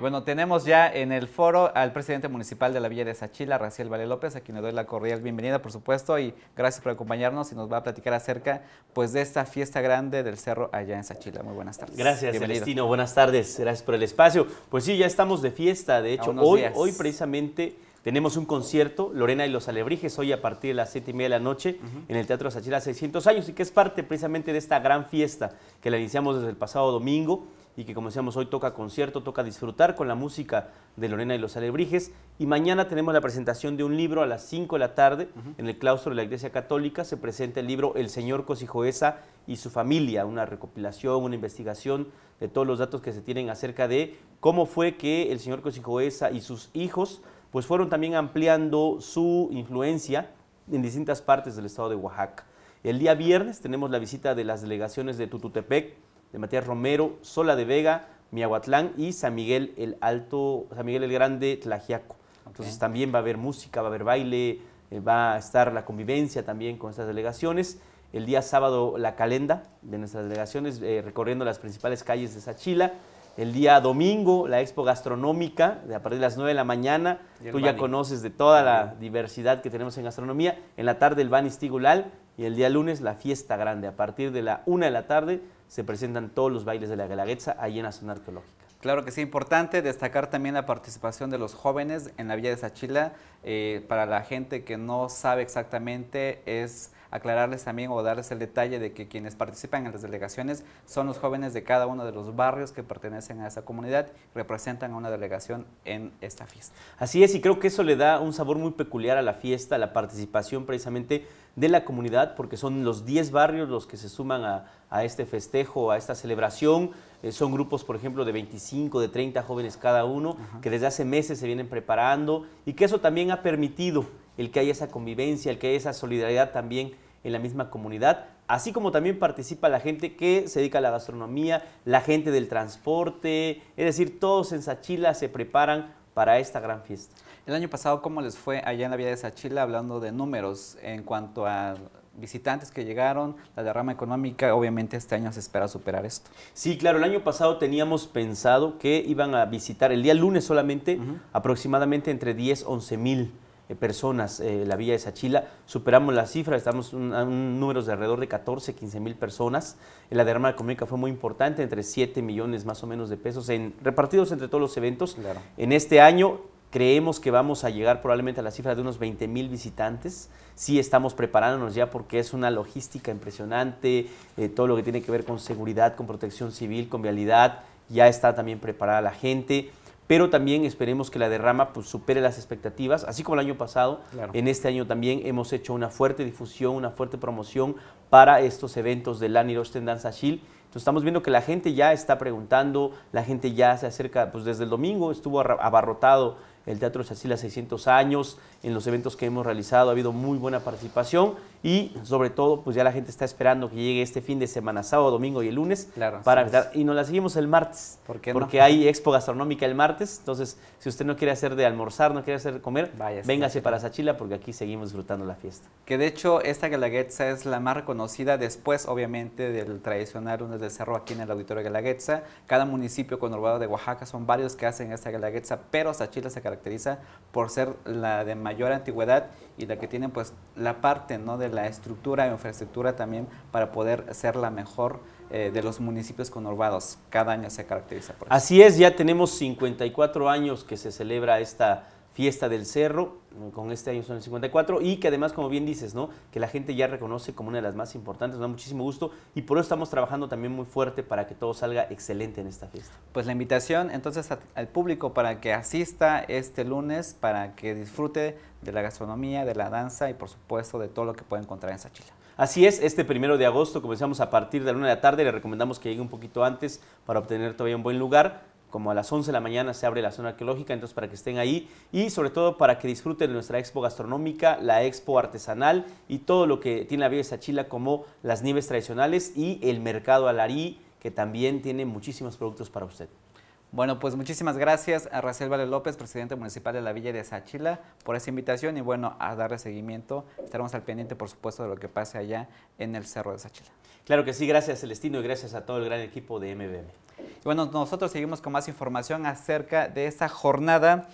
Bueno, tenemos ya en el foro al presidente municipal de la Villa de Sachila, Raciel Vale López, a quien le doy la cordial bienvenida, por supuesto, y gracias por acompañarnos y nos va a platicar acerca pues, de esta fiesta grande del cerro allá en Sachila. Muy buenas tardes. Gracias, Celestino. Buenas tardes. Gracias por el espacio. Pues sí, ya estamos de fiesta. De hecho, hoy, precisamente tenemos un concierto, Lorena y los Alebrijes, hoy a partir de las 7 y media de la noche en el Teatro de Sachila 600 años y que es parte precisamente de esta gran fiesta que la iniciamos desde el pasado domingo y que como decíamos hoy toca concierto, toca disfrutar con la música de Lorena y los Alebrijes. Y mañana tenemos la presentación de un libro a las 5 de la tarde en el claustro de la Iglesia Católica. Se presenta el libro El Señor Cosijoesa y su familia, una recopilación, una investigación de todos los datos que se tienen acerca de cómo fue que el señor Cosijoesa y sus hijos pues fueron también ampliando su influencia en distintas partes del estado de Oaxaca. El día viernes tenemos la visita de las delegaciones de Tututepec, de Matías Romero, Sola de Vega, Miahuatlán y San Miguel el Alto, San Miguel el Grande, Tlajiaco. Entonces también va a haber música, va a haber baile, eh, va a estar la convivencia también con estas delegaciones. El día sábado la calenda de nuestras delegaciones eh, recorriendo las principales calles de Sachila. El día domingo la expo gastronómica de a partir de las 9 de la mañana. Tú ya conoces de toda la diversidad que tenemos en gastronomía. En la tarde el Banistigulal y el día lunes la fiesta grande a partir de la 1 de la tarde se presentan todos los bailes de la Galaguetza allí en la zona arqueológica. Claro que sí, importante destacar también la participación de los jóvenes en la Villa de Sachila. Eh, para la gente que no sabe exactamente, es aclararles también o darles el detalle de que quienes participan en las delegaciones son los jóvenes de cada uno de los barrios que pertenecen a esa comunidad, representan a una delegación en esta fiesta. Así es, y creo que eso le da un sabor muy peculiar a la fiesta, la participación precisamente de la comunidad, porque son los 10 barrios los que se suman a, este festejo, a esta celebración. Eh, son grupos, por ejemplo, de 25, de 30 jóvenes cada uno, que desde hace meses se vienen preparando y que eso también ha permitido el que haya esa convivencia, el que haya esa solidaridad también en la misma comunidad, así como también participa la gente que se dedica a la gastronomía, la gente del transporte, es decir, todos en Sachila se preparan para esta gran fiesta. El año pasado, ¿cómo les fue allá en la vía de Sachila hablando de números en cuanto a visitantes que llegaron, la derrama económica, obviamente este año se espera superar esto. Sí, claro, el año pasado teníamos pensado que iban a visitar el día lunes solamente aproximadamente entre 10, 11 mil eh, personas eh, la villa de Sachila. Superamos la cifra, estamos un, números de alrededor de 14, 15 mil personas. La derrama económica fue muy importante, entre 7 millones más o menos de pesos, en, repartidos entre todos los eventos. En este año creemos que vamos a llegar probablemente a la cifra de unos 20 mil visitantes. Sí estamos preparándonos ya porque es una logística impresionante, eh, todo lo que tiene que ver con seguridad, con protección civil, con vialidad. Ya está también preparada la gente pero también esperemos que la derrama pues, supere las expectativas, así como el año pasado, en este año también hemos hecho una fuerte difusión, una fuerte promoción para estos eventos del Lani Rosten Danza Entonces estamos viendo que la gente ya está preguntando, la gente ya se acerca, pues desde el domingo estuvo abarrotado el Teatro a 600 años, en los eventos que hemos realizado ha habido muy buena participación y sobre todo pues ya la gente está esperando que llegue este fin de semana, sábado, domingo y el lunes para y nos la seguimos el martes, ¿Por qué porque hay expo gastronómica el martes, entonces si usted no quiere hacer de almorzar, no quiere hacer de comer, Vaya, véngase para Sachila porque aquí seguimos disfrutando la fiesta. Que de hecho esta Galaguetza es la más reconocida después obviamente del tradicional lunes del cerro aquí en el auditorio Galaguetza, cada municipio conurbado de Oaxaca son varios que hacen esta Galaguetza, pero Sachila se caracteriza por ser la de mayor antigüedad y la que tiene pues la parte, ¿no? Pues, la estructura e infraestructura también para poder ser la mejor eh, de los municipios conurbados. Cada año se caracteriza por eso. Así es, ya tenemos 54 años que se celebra esta Fiesta del Cerro, con este año son el 54, y que además, como bien dices, ¿no? que la gente ya reconoce como una de las más importantes, nos da muchísimo gusto, y por eso estamos trabajando también muy fuerte para que todo salga excelente en esta fiesta. Pues la invitación entonces al público para que asista este lunes, para que disfrute de la gastronomía, de la danza y por supuesto de todo lo que puede encontrar en Sachila. Así es, este primero de agosto comenzamos a partir de la 1 de la tarde, le recomendamos que llegue un poquito antes para obtener todavía un buen lugar como a las 11 de la mañana se abre la zona arqueológica, entonces para que estén ahí y sobre todo para que disfruten de nuestra expo gastronómica, la expo artesanal y todo lo que tiene la vía de Sachila como las nieves tradicionales y el mercado alarí que también tiene muchísimos productos para usted. Bueno, pues muchísimas gracias a Raciel Vale López, presidente municipal de la Villa de Sachila, por esa invitación y bueno, a darle seguimiento. Estaremos al pendiente, por supuesto, de lo que pase allá en el Cerro de Sachila. Claro que sí, gracias Celestino y gracias a todo el gran equipo de MBM. bueno, nosotros seguimos con más información acerca de esta jornada